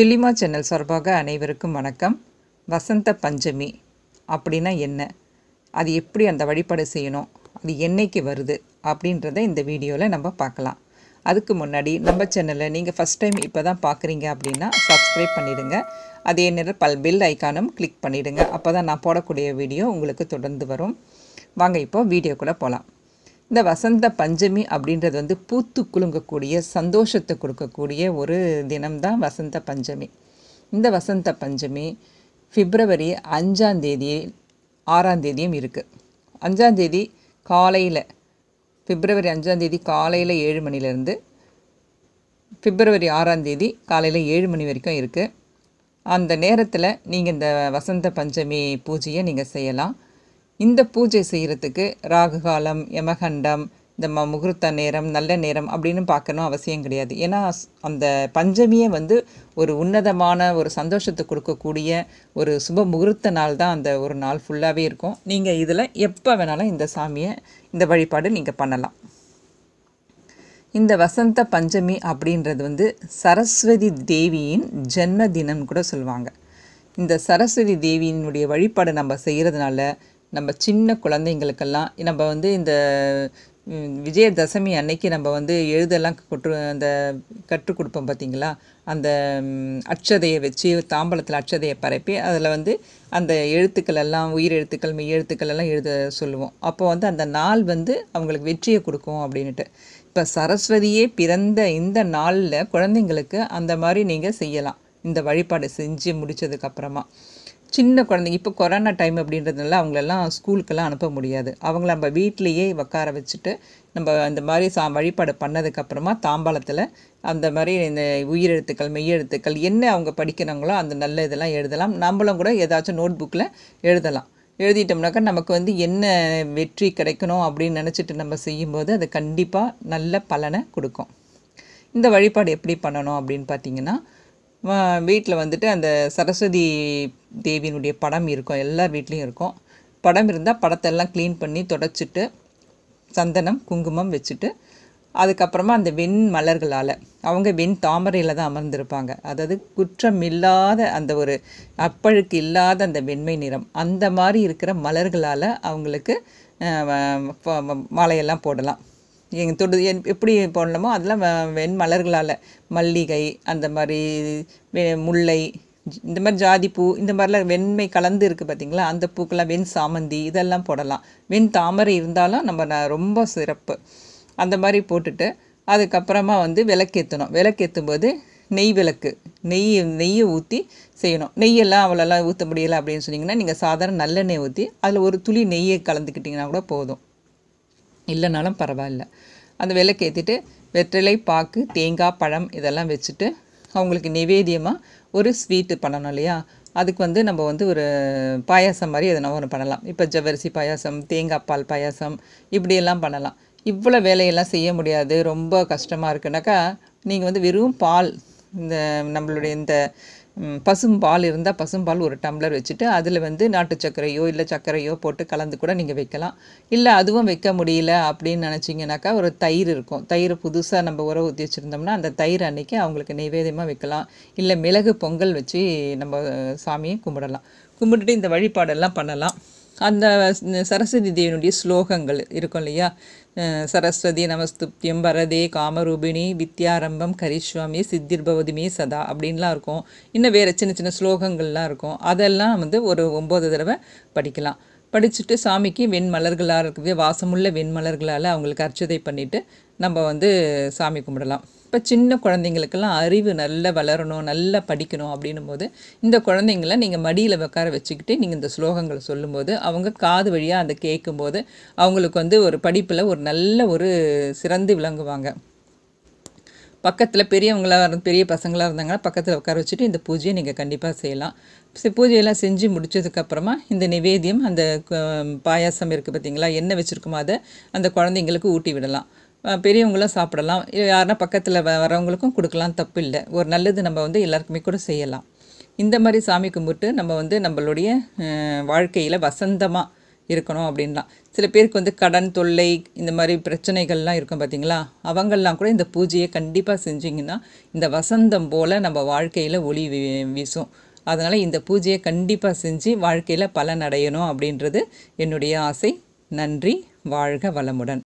சில்லிமா channel சார்பாக அனைவருக்கும் வணக்கம் வசந்த பஞ்சமி அப்படின்னா என்ன அது எப்படி அந்த வழிபாடு செய்யணும் அது என்னைக்கு வருது அப்படின்றத இந்த வீடியோவில் நம்ம பார்க்கலாம் அதுக்கு முன்னாடி நம்ம சேனலை நீங்கள் ஃபஸ்ட் டைம் இப்போ தான் பார்க்குறீங்க அப்படின்னா சப்ஸ்கிரைப் பண்ணிவிடுங்க அதே நேரம் பல் பில் ஐக்கானும் கிளிக் பண்ணிவிடுங்க அப்போ தான் நான் போடக்கூடிய வீடியோ உங்களுக்கு தொடர்ந்து வரும் வாங்க இப்போ வீடியோக்குள்ளே போகலாம் இந்த வசந்த பஞ்சமி அப்படின்றது வந்து பூத்து குலுங்கக்கூடிய சந்தோஷத்தை கொடுக்கக்கூடிய ஒரு தினம்தான் வசந்த பஞ்சமி இந்த வசந்த பஞ்சமி பிப்ரவரி அஞ்சாம் தேதி ஆறாம் தேதியும் இருக்குது அஞ்சாம் தேதி காலையில் பிப்ரவரி அஞ்சாம் தேதி காலையில் ஏழு மணிலேருந்து பிப்ரவரி ஆறாம் தேதி காலையில் ஏழு மணி வரைக்கும் இருக்குது அந்த நேரத்தில் நீங்கள் இந்த வசந்த பஞ்சமி பூஜையை நீங்கள் செய்யலாம் இந்த பூஜை செய்கிறதுக்கு ராகுகாலம் யமகண்டம் இந்த ம முகூர்த்த நேரம் நல்ல நேரம் அப்படின்னு பார்க்கணும் அவசியம் கிடையாது ஏன்னா அந்த பஞ்சமியே வந்து ஒரு உன்னதமான ஒரு சந்தோஷத்தை கொடுக்கக்கூடிய ஒரு சுப முகூர்த்த நாள் தான் அந்த ஒரு நாள் ஃபுல்லாகவே இருக்கும் நீங்கள் இதில் எப்போ வேணாலும் இந்த சாமியை இந்த வழிபாடு நீங்கள் பண்ணலாம் இந்த வசந்த பஞ்சமி அப்படின்றது வந்து சரஸ்வதி தேவியின் ஜென்ம தினம் கூட சொல்லுவாங்க இந்த சரஸ்வதி தேவியினுடைய வழிபாடு நம்ம செய்கிறதுனால நம்ம சின்ன குழந்தைங்களுக்கெல்லாம் நம்ம வந்து இந்த விஜயதசமி அன்னைக்கு நம்ம வந்து எழுதெல்லாம் கொற்று அந்த கற்றுக் கொடுப்போம் பார்த்திங்களா அந்த அட்சதையை வச்சு தாம்பலத்தில் அட்சதையை பரப்பி அதில் வந்து அந்த எழுத்துக்கள் எல்லாம் உயிர் எழுத்துக்கள் மெய் எழுத்துக்கள் எல்லாம் எழுத சொல்லுவோம் அப்போ வந்து அந்த நாள் வந்து அவங்களுக்கு வெற்றியை கொடுக்கும் அப்படின்ட்டு இப்போ சரஸ்வதியே பிறந்த இந்த நாளில் குழந்தைங்களுக்கு அந்த மாதிரி நீங்கள் செய்யலாம் இந்த வழிபாடு செஞ்சு முடித்ததுக்கப்புறமா சின்ன குழந்தைங்க இப்போ கொரோனா டைம் அப்படின்றதுனால அவங்களெல்லாம் ஸ்கூலுக்கெல்லாம் அனுப்ப முடியாது அவங்கள நம்ம வீட்டிலையே உக்கார வச்சுட்டு நம்ம அந்த மாதிரி சா வழிபாடு பண்ணதுக்கப்புறமா தாம்பாளத்தில் அந்த மாதிரி இந்த உயிரெழுத்துக்கள் மெய்யெழுத்துக்கள் என்ன அவங்க படிக்கிறாங்களோ அந்த நல்ல இதெல்லாம் எழுதலாம் நம்மளும் கூட ஏதாச்சும் நோட் புக்கில் எழுதலாம் எழுதிட்டோம்னாக்கா நமக்கு வந்து என்ன வெற்றி கிடைக்கணும் அப்படின்னு நினச்சிட்டு நம்ம செய்யும்போது அது கண்டிப்பாக நல்ல பலனை கொடுக்கும் இந்த வழிபாடு எப்படி பண்ணணும் அப்படின்னு பார்த்தீங்கன்னா வீட்டில் வந்துட்டு அந்த சரஸ்வதி தேவியினுடைய படம் இருக்கும் எல்லார் வீட்லேயும் இருக்கும் படம் இருந்தால் படத்தை எல்லாம் க்ளீன் பண்ணி தொடச்சிட்டு சந்தனம் குங்குமம் வச்சுட்டு அதுக்கப்புறமா அந்த வெண் மலர்களால் அவங்க வெண் தாமரையில் தான் அமர்ந்திருப்பாங்க அதாவது குற்றம் இல்லாத அந்த ஒரு அப்பழுக்கு இல்லாத அந்த வெண்மை நிறம் அந்த மாதிரி இருக்கிற மலர்களால் அவங்களுக்கு மாலையெல்லாம் போடலாம் எங்கள் தொடு என் எப்படி போடணுமோ அதெல்லாம் வெண் மலர்களால் மல்லிகை அந்த மாதிரி முல்லை இந்த மாதிரி ஜாதி பூ இந்த மாதிரிலாம் வெண்மை கலந்து இருக்குது பார்த்திங்களா அந்த பூக்கெல்லாம் வெண் சாமந்தி இதெல்லாம் போடலாம் வெண் தாமரை இருந்தாலும் நம்ம ரொம்ப சிறப்பு அந்த மாதிரி போட்டுட்டு அதுக்கப்புறமா வந்து விளக்கேற்றணும் விளக்கேற்றும் போது நெய் விளக்கு நெய் நெய்யை ஊற்றி செய்யணும் நெய்யெல்லாம் அவ்வளோலாம் ஊற்ற முடியலை அப்படின்னு சொன்னிங்கன்னா நீங்கள் சாதாரண நல்லெண்ணெய் ஊற்றி அதில் ஒரு துளி நெய்யை கலந்துக்கிட்டிங்கன்னா கூட போதும் இல்லைனாலும் பரவாயில்ல அந்த விலைக்கு ஏற்றிட்டு வெற்றிலை பாக்கு தேங்காய் பழம் இதெல்லாம் வச்சுட்டு அவங்களுக்கு நிவேதியமாக ஒரு ஸ்வீட்டு பண்ணணும் இல்லையா அதுக்கு வந்து நம்ம வந்து ஒரு பாயாசம் மாதிரி எதனா ஒன்று பண்ணலாம் இப்போ ஜவரிசி பாயாசம் தேங்காய் பால் பாயாசம் இப்படியெல்லாம் பண்ணலாம் இவ்வளோ வேலையெல்லாம் செய்ய முடியாது ரொம்ப கஷ்டமாக இருக்குனாக்கா நீங்கள் வந்து வெறும் பால் இந்த நம்மளுடைய இந்த பசும்பால் இருந்தால் பசும்பால் ஒரு டம்ளர் வச்சுட்டு அதில் வந்து நாட்டு சர்க்கரையோ இல்லை சர்க்கரையோ போட்டு கலந்து கூட நீங்கள் வைக்கலாம் இல்லை அதுவும் வைக்க முடியல அப்படின்னு நினச்சிங்கனாக்கா ஒரு தயிர் இருக்கும் தயிர் புதுசாக நம்ம உரம் ஊற்றி வச்சுருந்தோம்னா அந்த தயிர் அன்னைக்கு அவங்களுக்கு நைவேத்தியமாக வைக்கலாம் இல்லை மிளகு பொங்கல் வச்சு நம்ம சாமியை கும்பிடலாம் கும்பிட்டுட்டு இந்த வழிபாடெல்லாம் பண்ணலாம் அந்த சரஸ்வதி தேவனுடைய ஸ்லோகங்கள் இருக்கும் இல்லையா சரஸ்வதி நமஸ்துப்தியம் பரதே காமரூபிணி வித்யாரம்பம் கரிஸ்வாமி சித்திர்பவதிமே சதா அப்படின்லாம் இருக்கும் இன்னும் வேறு சின்ன சின்ன ஸ்லோகங்கள்லாம் இருக்கும் அதெல்லாம் வந்து ஒரு ஒம்பது தடவை படிக்கலாம் படிச்சுட்டு சாமிக்கு வெண்மலர்களாக இருக்குது வாசமுள்ள வெண்மலர்களால் அவங்களுக்கு அர்ச்சதை பண்ணிவிட்டு நம்ம வந்து சாமி கும்பிடலாம் இப்போ சின்ன குழந்தைங்களுக்கெல்லாம் அறிவு நல்லா வளரணும் நல்லா படிக்கணும் அப்படின்னும் போது இந்த குழந்தைங்கள நீங்கள் மடியில் உட்கார வச்சுக்கிட்டு நீங்கள் இந்த ஸ்லோகங்களை சொல்லும்போது அவங்க காது வழியாக அதை கேட்கும்போது அவங்களுக்கு வந்து ஒரு படிப்பில் ஒரு நல்ல ஒரு சிறந்து விளங்குவாங்க பக்கத்தில் பெரியவங்களாக இருந்த பெரிய பசங்களாக இருந்தாங்கன்னா பக்கத்தில் உட்கார வச்சுட்டு இந்த பூஜையை நீங்கள் கண்டிப்பாக செய்யலாம் பூஜையெல்லாம் செஞ்சு முடித்ததுக்கப்புறமா இந்த நிவேதியம் அந்த பாயாசம் இருக்குது பார்த்தீங்களா என்ன வச்சுருக்குமோ அதை அந்த குழந்தைங்களுக்கு ஊட்டி விடலாம் பெரியவங்களும் சாப்பிடலாம் யாருன்னா பக்கத்தில் வரவங்களுக்கும் கொடுக்கலாம் தப்பு இல்லை ஒரு நல்லது நம்ம வந்து எல்லாருக்குமே கூட செய்யலாம் இந்த மாதிரி சாமி கும்பிட்டு நம்ம வந்து நம்மளுடைய வாழ்க்கையில் வசந்தமாக இருக்கணும் அப்படின்லாம் சில பேருக்கு வந்து கடன் தொல்லை இந்த மாதிரி பிரச்சனைகள்லாம் இருக்கும் பார்த்திங்களா அவங்கள்லாம் கூட இந்த பூஜையை கண்டிப்பாக செஞ்சிங்கன்னா இந்த வசந்தம் போல் நம்ம வாழ்க்கையில் ஒளி வீசும் அதனால் இந்த பூஜையை கண்டிப்பாக செஞ்சு வாழ்க்கையில் பலன் அடையணும் அப்படின்றது என்னுடைய ஆசை நன்றி வாழ்க வளமுடன்